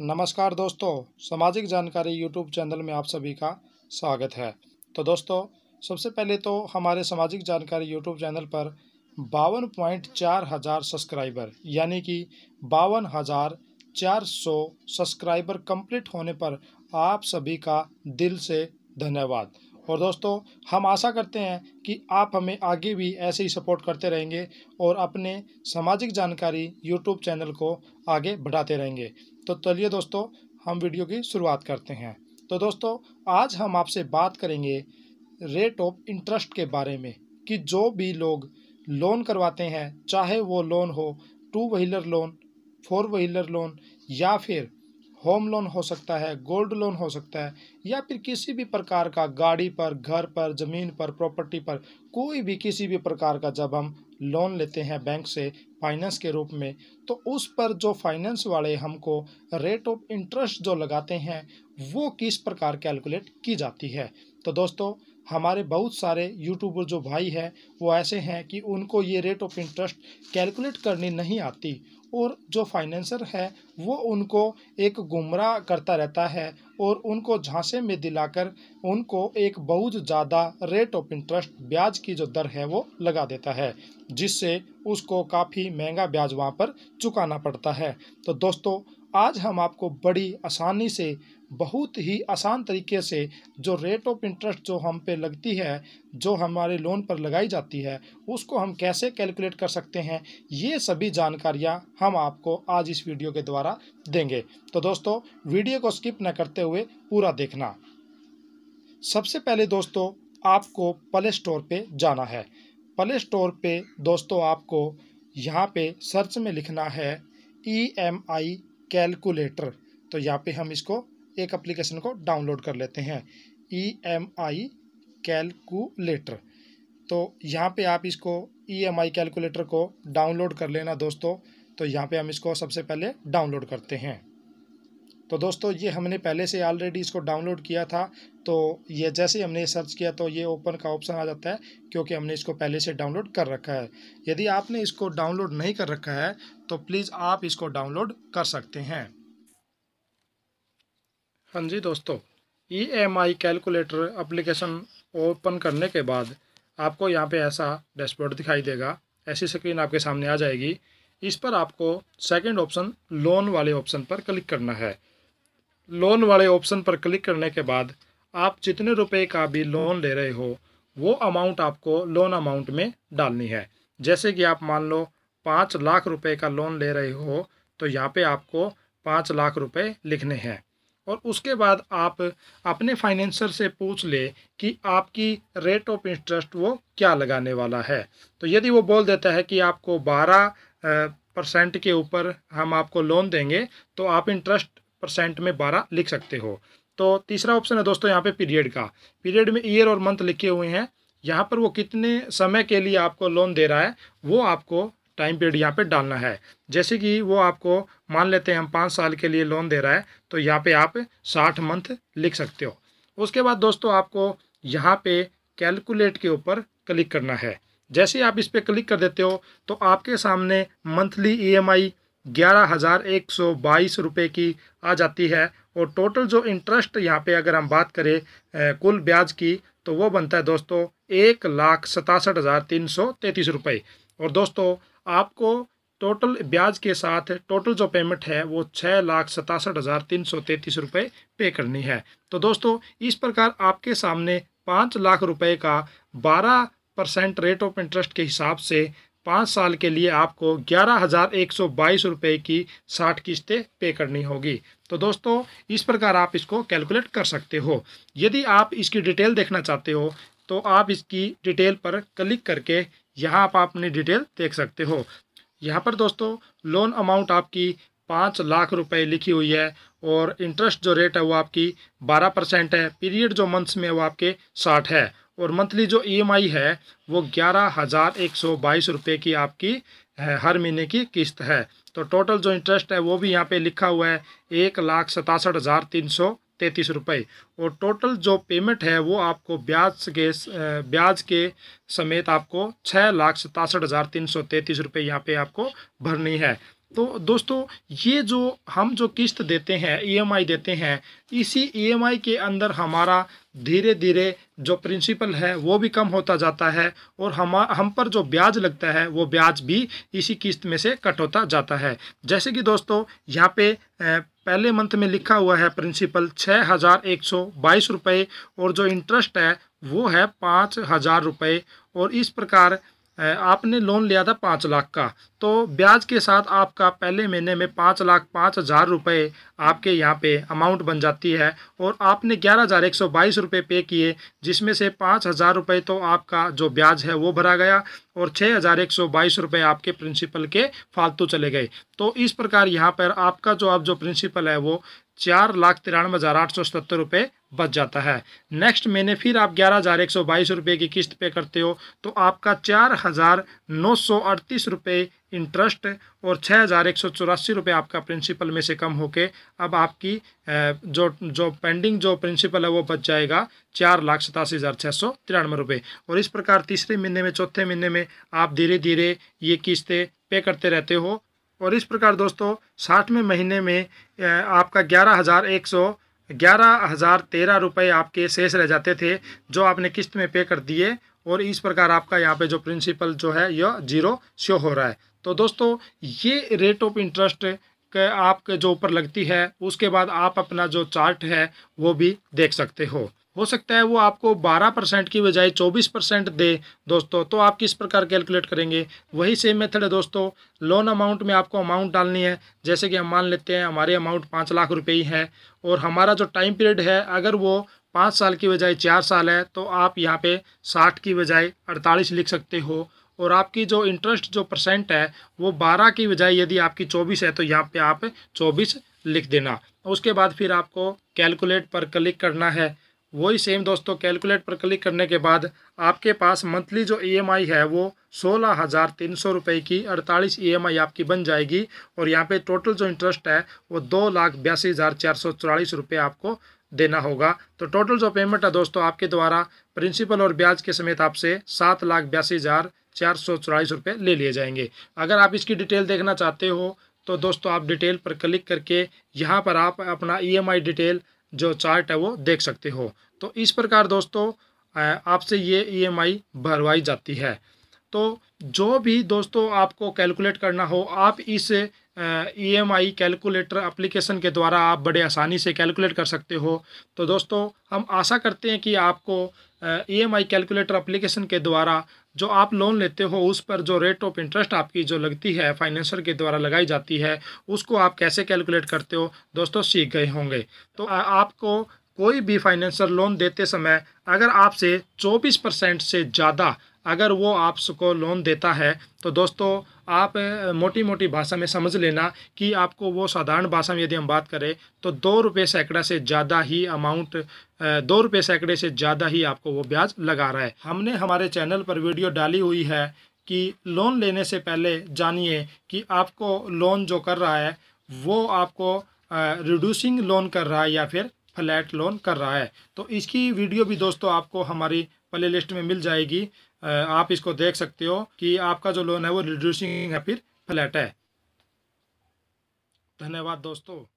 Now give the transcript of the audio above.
नमस्कार दोस्तों सामाजिक जानकारी यूट्यूब चैनल में आप सभी का स्वागत है तो दोस्तों सबसे पहले तो हमारे सामाजिक जानकारी यूट्यूब चैनल पर बावन पॉइंट चार हज़ार सब्सक्राइबर यानी कि बावन हज़ार चार सौ सब्सक्राइबर कंप्लीट होने पर आप सभी का दिल से धन्यवाद और दोस्तों हम आशा करते हैं कि आप हमें आगे भी ऐसे ही सपोर्ट करते रहेंगे और अपने सामाजिक जानकारी यूट्यूब चैनल को आगे बढ़ाते रहेंगे तो चलिए दोस्तों हम वीडियो की शुरुआत करते हैं तो दोस्तों आज हम आपसे बात करेंगे रेट ऑफ इंटरेस्ट के बारे में कि जो भी लोग लोन करवाते हैं चाहे वो लोन हो two wheeler loan four wheeler loan या फिर होम लोन हो सकता है गोल्ड लोन हो सकता है या फिर किसी भी प्रकार का गाड़ी पर घर पर ज़मीन पर प्रॉपर्टी पर कोई भी किसी भी प्रकार का जब हम लोन लेते हैं बैंक से फाइनेंस के रूप में तो उस पर जो फाइनेंस वाले हमको रेट ऑफ इंटरेस्ट जो लगाते हैं वो किस प्रकार कैलकुलेट की जाती है तो दोस्तों हमारे बहुत सारे यूट्यूबर जो भाई हैं वो ऐसे हैं कि उनको ये रेट ऑफ इंटरेस्ट कैलकुलेट करनी नहीं आती और जो फाइनेंसर है वो उनको एक गुमराह करता रहता है और उनको झांसे में दिलाकर उनको एक बहुत ज़्यादा रेट ऑफ इंटरेस्ट ब्याज की जो दर है वो लगा देता है जिससे उसको काफ़ी महंगा ब्याज वहाँ पर चुकाना पड़ता है तो दोस्तों आज हम आपको बड़ी आसानी से बहुत ही आसान तरीके से जो रेट ऑफ इंटरेस्ट जो हम पे लगती है जो हमारे लोन पर लगाई जाती है उसको हम कैसे कैलकुलेट कर सकते हैं ये सभी जानकारियां हम आपको आज इस वीडियो के द्वारा देंगे तो दोस्तों वीडियो को स्किप न करते हुए पूरा देखना सबसे पहले दोस्तों आपको प्ले स्टोर पर जाना है प्ले स्टोर पर दोस्तों आपको यहाँ पर सर्च में लिखना है ई एम आई कैलकुलेटर तो यहाँ पे हम इसको एक एप्लीकेशन को डाउनलोड कर लेते हैं ई एम आई कैलकुलेटर तो यहाँ पे आप इसको ई एम आई कैलकुलेटर को डाउनलोड कर लेना दोस्तों तो यहाँ पे हम इसको सबसे पहले डाउनलोड करते हैं तो दोस्तों ये हमने पहले से ऑलरेडी इसको डाउनलोड किया था तो ये जैसे ही हमने सर्च किया तो ये ओपन का ऑप्शन आ जाता है क्योंकि हमने इसको पहले से डाउनलोड कर रखा है यदि आपने इसको डाउनलोड नहीं कर रखा है तो प्लीज़ आप इसको डाउनलोड कर सकते हैं हाँ जी दोस्तों E M I calculator application open करने के बाद आपको यहाँ पे ऐसा डैशबोर्ड दिखाई देगा ऐसी स्क्रीन आपके सामने आ जाएगी इस पर आपको सेकंड ऑप्शन लोन वाले ऑप्शन पर क्लिक करना है लोन वाले ऑप्शन पर क्लिक करने के बाद आप जितने रुपए का भी लोन ले रहे हो वो अमाउंट आपको लोन अमाउंट में डालनी है जैसे कि आप मान लो पाँच लाख रुपए का लोन ले रहे हो तो यहाँ पे आपको पाँच लाख रुपए लिखने हैं और उसके बाद आप अपने फाइनेंसर से पूछ ले कि आपकी रेट ऑफ इंटरेस्ट वो क्या लगाने वाला है तो यदि वो बोल देता है कि आपको बारह परसेंट के ऊपर हम आपको लोन देंगे तो आप इंटरेस्ट परसेंट में बारह लिख सकते हो तो तीसरा ऑप्शन है दोस्तों यहाँ पे पीरियड का पीरियड में ईयर और मंथ लिखे हुए हैं यहाँ पर वो कितने समय के लिए आपको लोन दे रहा है वो आपको टाइम पीरियड यहाँ पे डालना है जैसे कि वो आपको मान लेते हैं हम पाँच साल के लिए लोन दे रहा है तो यहाँ पे आप साठ मंथ लिख सकते हो उसके बाद दोस्तों आपको यहाँ पे कैलकुलेट के ऊपर क्लिक करना है जैसे आप इस पर क्लिक कर देते हो तो आपके सामने मंथली ईएमआई e ग्यारह हज़ार एक सौ बाईस रुपये की आ जाती है और टोटल जो इंटरेस्ट यहाँ पे अगर हम बात करें कुल ब्याज की तो वो बनता है दोस्तों एक लाख सतासठ हज़ार तीन सौ तैंतीस रुपये और दोस्तों आपको टोटल ब्याज के साथ टोटल जो पेमेंट है वो छः लाख सतासठ हज़ार तीन सौ तैंतीस रुपये पे करनी है तो दोस्तों इस प्रकार आपके सामने पाँच लाख रुपये का बारह परसेंट रेट ऑफ इंटरेस्ट के हिसाब से पाँच साल के लिए आपको ग्यारह हज़ार एक सौ बाईस रुपये की साठ किस्तें पे करनी होगी तो दोस्तों इस प्रकार आप इसको कैलकुलेट कर सकते हो यदि आप इसकी डिटेल देखना चाहते हो तो आप इसकी डिटेल पर क्लिक करके यहाँ आप अपनी डिटेल देख सकते हो यहाँ पर दोस्तों लोन अमाउंट आपकी पाँच लाख रुपए लिखी हुई है और इंटरेस्ट जो रेट है वो आपकी बारह परसेंट है पीरियड जो मंथ्स में है वो आपके साठ है और मंथली जो ईएमआई e है वो ग्यारह हज़ार एक सौ बाईस रुपये की आपकी हर महीने की किस्त है तो टोटल जो इंटरेस्ट है वो भी यहाँ पे लिखा हुआ है एक लाख सतासठ हज़ार तीन सौ तैंतीस रुपये और टोटल जो पेमेंट है वो आपको ब्याज के ब्याज के समेत आपको छः लाख सतासठ हज़ार तीन सौ तैंतीस रुपये यहाँ पर आपको भरनी है तो दोस्तों ये जो हम जो किस्त देते हैं ईएमआई e देते हैं इसी ईएमआई e के अंदर हमारा धीरे धीरे जो प्रिंसिपल है वो भी कम होता जाता है और हम हम पर जो ब्याज लगता है वो ब्याज भी इसी किस्त में से कट होता जाता है जैसे कि दोस्तों यहाँ पे पहले मंथ में लिखा हुआ है प्रिंसिपल छः हज़ार एक सौ बाईस रुपये और जो इंटरेस्ट है वो है पाँच हज़ार रुपये और इस प्रकार आपने लोन लिया था पाँच लाख का तो ब्याज के साथ आपका पहले महीने में पाँच लाख पाँच हज़ार रुपये आपके यहाँ पे अमाउंट बन जाती है और आपने ग्यारह हज़ार एक सौ बाईस रुपये पे किए जिसमें से पाँच हज़ार रुपये तो आपका जो ब्याज है वो भरा गया और छः हज़ार एक सौ बाईस रुपये आपके प्रिंसिपल के फालतू चले गए तो इस प्रकार यहाँ पर आपका जो अब आप जो प्रिंसिपल है वो चार लाख तिरानवे हज़ार आठ सौ सतर रुपये बच जाता है नेक्स्ट महीने फिर आप ग्यारह हज़ार एक सौ बाईस रुपये की किस्त पे करते हो तो आपका चार हज़ार नौ सौ अड़तीस रुपये इंटरेस्ट और छः हज़ार एक सौ चौरासी रुपये आपका प्रिंसिपल में से कम होके अब आपकी जो जो पेंडिंग जो प्रिंसिपल है वो बच जाएगा चार लाख सतासी हज़ार छः सौ तिरानवे रुपये और इस प्रकार तीसरे महीने में चौथे महीने में आप धीरे धीरे ये किस्तें पे करते रहते हो और इस प्रकार दोस्तों साठवें महीने में आपका ग्यारह हज़ार एक सौ ग्यारह हज़ार तेरह रुपये आपके शेष रह जाते थे जो आपने किस्त में पे कर दिए और इस प्रकार आपका यहाँ पे जो प्रिंसिपल जो है यह जीरो शो हो रहा है तो दोस्तों ये रेट ऑफ इंटरेस्ट आपके जो ऊपर लगती है उसके बाद आप अपना जो चार्ट है वो भी देख सकते हो हो सकता है वो आपको 12 परसेंट की बजाय 24 परसेंट दे दोस्तों तो आप किस प्रकार कैलकुलेट करेंगे वही सेम मेथड है दोस्तों लोन अमाउंट में आपको अमाउंट डालनी है जैसे कि हम मान लेते हैं हमारे अमाउंट पाँच लाख रुपये ही है और हमारा जो टाइम पीरियड है अगर वो पाँच साल की बजाय चार साल है तो आप यहाँ पे साठ की बजाय अड़तालीस लिख सकते हो और आपकी जो इंटरेस्ट जो परसेंट है वो बारह की बजाय यदि आपकी चौबीस है तो यहाँ पे आप चौबीस लिख देना उसके बाद फिर आपको कैलकुलेट पर क्लिक करना है वही सेम दोस्तों कैलकुलेट पर क्लिक करने के बाद आपके पास मंथली जो ईएमआई e है वो सोलह हज़ार तीन सौ रुपये की अड़तालीस ईएमआई e आपकी बन जाएगी और यहाँ पे टोटल जो इंटरेस्ट है वो दो लाख बयासी हज़ार चार सौ चौरालीस रुपये आपको देना होगा तो टोटल जो पेमेंट है दोस्तों आपके द्वारा प्रिंसिपल और ब्याज के समेत आपसे सात लाख बयासी हज़ार चार सौ चौरालीस रुपये ले लिए जाएंगे अगर आप इसकी डिटेल देखना चाहते हो तो दोस्तों आप डिटेल पर क्लिक करके यहाँ पर आप अपना ईएमआई e डिटेल जो चार्ट है वो देख सकते हो तो इस प्रकार दोस्तों आपसे ये ईएमआई e भरवाई जाती है तो जो भी दोस्तों आपको कैलकुलेट करना हो आप इस E M I calculator application के द्वारा आप बड़े आसानी से कैलकुलेट कर सकते हो तो दोस्तों हम आशा करते हैं कि आपको E M I calculator application के द्वारा जो आप लोन लेते हो उस पर जो रेट ऑफ इंटरेस्ट आपकी जो लगती है फाइनेंसर के द्वारा लगाई जाती है उसको आप कैसे कैलकुलेट करते हो दोस्तों सीख गए होंगे तो आपको कोई भी फाइनेंसर लोन देते समय अगर आपसे 24 परसेंट से ज़्यादा अगर वो आपको लोन देता है तो दोस्तों आप मोटी मोटी भाषा में समझ लेना कि आपको वो साधारण भाषा में यदि हम बात करें तो दो रुपये सैकड़ा से ज़्यादा ही अमाउंट दो रुपये सैकड़े से ज़्यादा ही आपको वो ब्याज लगा रहा है हमने हमारे चैनल पर वीडियो डाली हुई है कि लोन लेने से पहले जानिए कि आपको लोन जो कर रहा है वो आपको रिड्यूसिंग लोन कर रहा है या फिर फ्लैट लोन कर रहा है तो इसकी वीडियो भी दोस्तों आपको हमारी प्ले लिस्ट में मिल जाएगी आप इसको देख सकते हो कि आपका जो लोन है वो रिड्यूसिंग है फिर फ्लैट है धन्यवाद दोस्तों